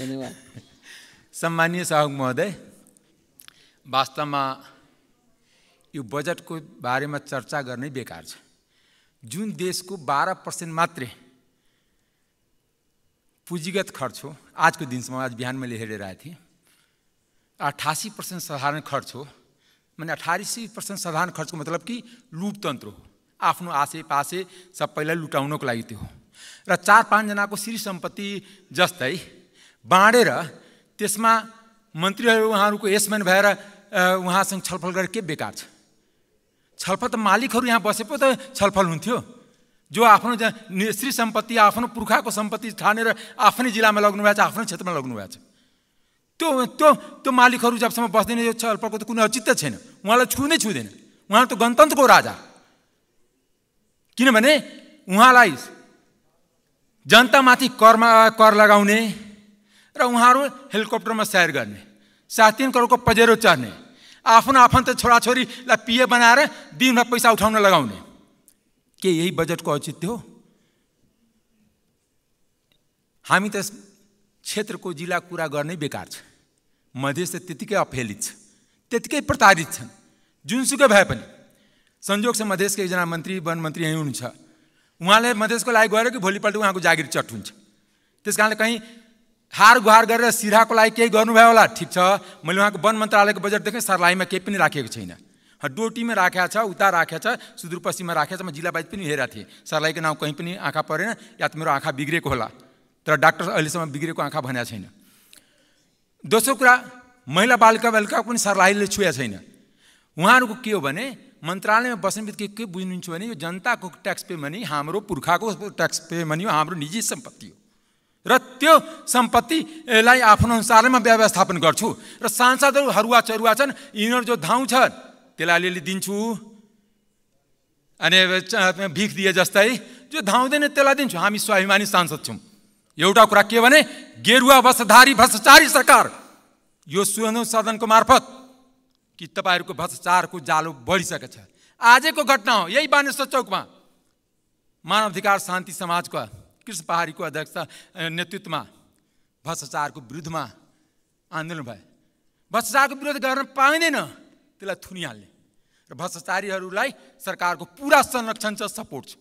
धन्यवाद सम्मानीय सहयोग महोदय वास्तवमा यो बजेटको बारेमा चर्चा गर्नै बेकार छ जुन देशको बाह्र पर्सेन्ट मात्रै पुँजीगत खर्च हो आजको दिनसम्म आज बिहान मैले हेरेर आएको थिएँ अठासी पर्सेन्ट साधारण खर्च हो माने अठासी पर्सेन्ट साधारण खर्चको मतलब कि लुटतन्त्र हो आफ्नो आसे पासे सबैलाई लुटाउनको लागि त्यो हो र चार पाँचजनाको श्री सम्पत्ति जस्तै बाँडेर त्यसमा मन्त्रीहरू उहाँहरूको एसमेन भएर उहाँसँग छलफल गरेर के बेकार छ छलफल त मालिकहरू यहाँ बसे पो त छलफल हुन्थ्यो जो आफ्नो श्री सम्पत्ति आफ्नो पुर्खाको सम्पत्ति ठानेर आफ्नै जिल्लामा भएको छ आफ्नै क्षेत्रमा भएको छ त्यो त्यो त्यो मालिकहरू जबसम्म बस्दैन यो छलफलको त कुनै औचित्य छैन उहाँलाई छुँदै छुँदैन उहाँ त गणतन्त्रको राजा किनभने उहाँलाई जनतामाथि करमा कर लगाउने र उहाँहरू हेलिकप्टरमा सैर गर्ने सात तिन करोडको पजेरो चढ्ने आफ्नो आफन्त छोराछोरीलाई पिए बनाएर दिनमा पैसा उठाउन लगाउने के यही बजेटको औचित्य हो हामी त क्षेत्रको जिल्ला कुरा गर्नै बेकार छ मधेस त त्यतिकै अफेलित छ त्यतिकै प्रताडित छन् जुनसुकै भए पनि संयोग छ मधेसको एकजना मन्त्री वन मन्त्री यहीँ हुनुहुन्छ उहाँले मधेसको लागि गएर कि भोलिपल्ट उहाँको जागिर चट हुन्छ त्यस कारणले कहीँ हार गुहार गरेर सिराको लागि केही गर्नुभयो होला ठिक छ मैले उहाँको वन मन्त्रालयको बजेट देखेँ सरलाईमा केही पनि राखेको छैन डोटीमा राखेको छ उता राखेको छ सुदूरपश्चिममा राखेको छ म जिल्लाबाजी पनि हेरेको थिएँ सरलाईको नाउँ कहीँ पनि आँखा परेन या त मेरो आँखा बिग्रेको होला तर डाक्टर अहिलेसम्म बिग्रेको आँखा भनेको छैन दोस्रो कुरा महिला बालिका बालिका पनि सर्लाहीले छुएको छैन उहाँहरूको के हो भने मन्त्रालयमा बस्ने बित्तिकै के बुझ्नुहुन्छ भने यो जनताको ट्याक्स पे मनी हाम्रो पुर्खाको ट्याक्स पे मनी हो हाम्रो निजी सम्पत्ति हो र त्यो सम्पत्तिलाई आफ्नो अनुसारमा व्यवस्थापन गर्छु र सांसदहरू हरुवा चरुवा छन् यिनीहरू जो धाउँ छ त्यसलाई अलिअलि दिन्छु अनि भिख दिए जस्तै जो धाउँदैन त्यसलाई दिन्छु हामी स्वाभिमानी सांसद छौँ एउटा कुरा के भने गेरुवा भ्रष्टधारी भ्रष्टाचारी सरकार यो सुन सदनको मार्फत कि तपाईँहरूको भ्रष्टाचारको जालो बढिसकेको छ आजको घटना हो यही बानेश्वर चौकमा मानवाधिकार शान्ति समाजका कृष्ण पहाडीको अध्यक्ष नेतृत्वमा भ्रष्टाचारको विरुद्धमा आन्दोलन भयो भ्रष्टाचारको विरोध गर्न पाइँदैन त्यसलाई थुनिहाल्ने र भ्रष्टाचारीहरूलाई सरकारको पुरा संरक्षण छ सपोर्ट छ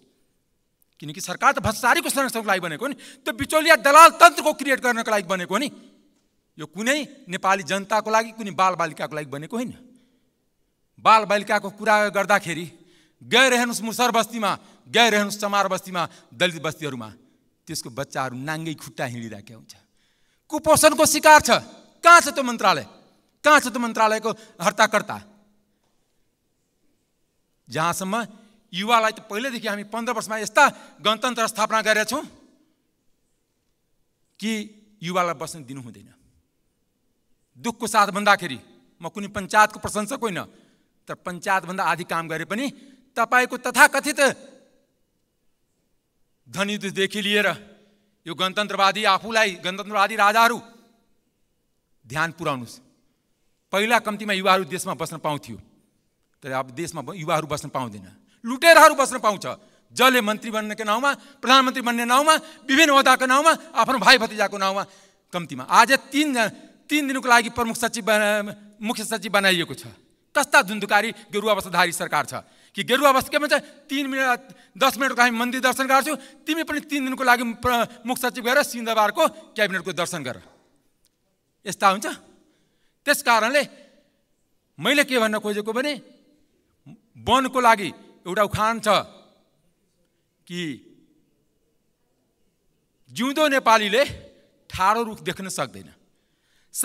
किनकि सरकार त भ्रष्टाचारीको संरक्षणको लागि बनेको हो नि त्यो बिचौलिया दलाल तन्त्रको क्रिएट गर्नको लागि बनेको हो नि यो कुनै नेपाली जनताको लागि कुनै बालबालिकाको लागि बनेको होइन बालबालिकाको कुरा गर्दाखेरि गइरहनुहोस् मुसर बस्तीमा गइरहनुहोस् चमार बस्तीमा दलित बस्तीहरूमा त्यसको बच्चाहरू नाङ्गै खुट्टा हिँडिरहेको हुन्छ कुपोषणको शिकार छ कहाँ छ त्यो मन्त्रालय कहाँ छ त्यो मन्त्रालयको हर्ताकर्ता जहाँसम्म युवालाई त पहिल्यैदेखि हामी पन्ध्र वर्षमा यस्ता गणतन्त्र स्थापना गरेका छौँ कि युवालाई बस्न दिनु हुँदैन दुःखको साथ भन्दाखेरि म कुनै पञ्चायतको प्रशंसक होइन तर पञ्चायतभन्दा आधी काम गरे पनि तपाईँको तथाकथित धनीदेखि लिएर यो गणतन्त्रवादी आफूलाई गणतन्त्रवादी राजाहरू ध्यान पुऱ्याउनुहोस् पहिला कम्तीमा युवाहरू देशमा बस्न पाउँथ्यो तर अब देशमा युवाहरू बस्न पाउँदैन लुटेराहरू बस्न पाउँछ जसले मन्त्री बन्नेको नाउँमा प्रधानमन्त्री बन्ने नाउँमा विभिन्न ओदाको नाउँमा आफ्नो भाइ भतिजाको नाउँमा कम्तीमा आज तिनजना तिन दिनको लागि प्रमुख सचिव बना मुख्य सचिव बनाइएको छ कस्ता धुन्धुकारी अवस्थाधारी सरकार छ कि गेरुवा के भन्छ तिन मिनट दस मिनटको हामी मन्दिर दर्शन गर्छौँ तिमी पनि तिन दिनको लागि मुख सचिव गएर सिन्धबारको क्याबिनेटको दर्शन गर यस्ता हुन्छ त्यस कारणले मैले के भन्न खोजेको भने वनको लागि एउटा उखान छ कि जिउँदो नेपालीले ठाडो रुख देख्न सक्दैन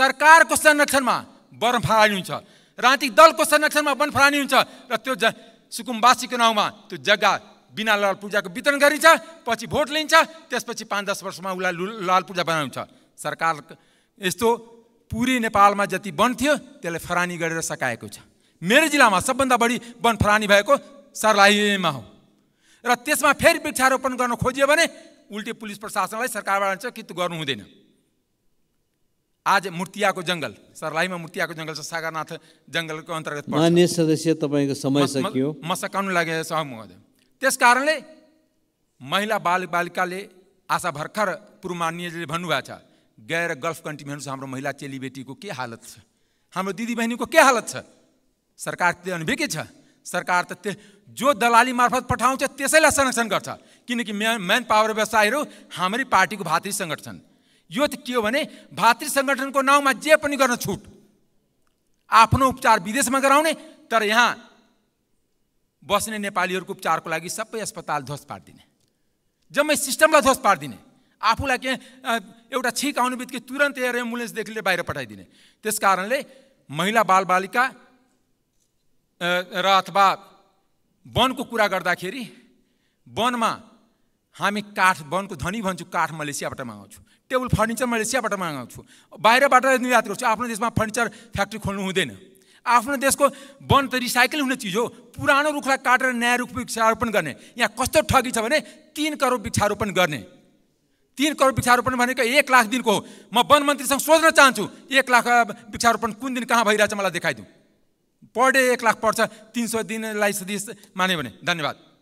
सरकारको संरक्षणमा बर्फ फालिन्छ छ राजनीतिक दलको संरक्षणमा वनफरानी हुन्छ र त्यो ज सुकुम्बासीको नाउँमा त्यो जग्गा बिना लाल पूर्जाको वितरण गरिन्छ पछि भोट लिन्छ त्यसपछि पाँच दस वर्षमा उसलाई लाल पूर्जा बनाउँछ सरकार यस्तो पुरै नेपालमा जति वन थियो त्यसले फरानी गरेर सकाएको छ मेरो जिल्लामा सबभन्दा बढी वन फरानी भएको सर्लाहीमा हो र त्यसमा फेरि वृक्षारोपण गर्न खोजियो भने उल्टे पुलिस प्रशासनलाई सरकारबाट चाहिँ कि त्यो गर्नु हुँदैन आज मुर्तियाको जङ्गल सरलाइमा मुर्तियाको जङ्गल छ सागरनाथ जङ्गलको अन्तर्गत मान्य सदस्य तपाईँको समय सकियो म सकाउनु लागे महोदय त्यस कारणले महिला बालिकाले आशा भर्खर पूर्व मान्यजीले भन्नुभएको छ गएर गल्फ कन्ट्रीमा हेर्नुहोस् हाम्रो महिला चेलीबेटीको के हालत छ हाम्रो दिदीबहिनीको के हालत छ सरकार त्यो अनुभिकै छ सरकार त त्यो जो दलाली मार्फत पठाउँछ त्यसैलाई संरक्षण गर्छ किनकि म्यान म्यान पावर व्यवसायहरू हाम्रै पार्टीको भातृ सङ्गठन यो त के हो भने भातृ सङ्गठनको नाउँमा जे पनि गर्न छुट आफ्नो उपचार विदेशमा गराउने तर यहाँ बस्ने नेपालीहरूको उपचारको लागि सबै अस्पताल ध्वस पारिदिने जम्मै सिस्टमलाई ध्वस पारिदिने आफूलाई के एउटा छिक आउने बित्तिकै तुरन्त एयर एम्बुलेन्सदेखि लिएर बाहिर पठाइदिने त्यस कारणले महिला बालबालिका र अथवा वनको कुरा गर्दाखेरि वनमा हामी काठ वनको धनी भन्छु काठ मलेसियाबाट मगाउँछु टेबल फर्निचर मैले चियाबाट मागाउँछु छु बाहिरबाट निर्यात गर्छु आफ्नो देशमा फर्निचर फ्याक्ट्री खोल्नु हुँदैन आफ्नो देशको वन त रिसाइकल हुने चिज हो पुरानो रुखलाई काटेर नयाँ रुख वृक्षारोपण गर्ने यहाँ कस्तो ठगी छ भने तिन करोड वृक्षारोपण गर्ने तिन करोड वृक्षारोपण भनेको एक लाख दिनको हो म वन मन्त्रीसँग सोध्न चाहन्छु एक लाख वृक्षारोपण कुन दिन कहाँ भइरहेछ मलाई देखाइदिउँ पर डे एक लाख पर्छ तिन सय दिनलाई सधैँ मान्यो भने धन्यवाद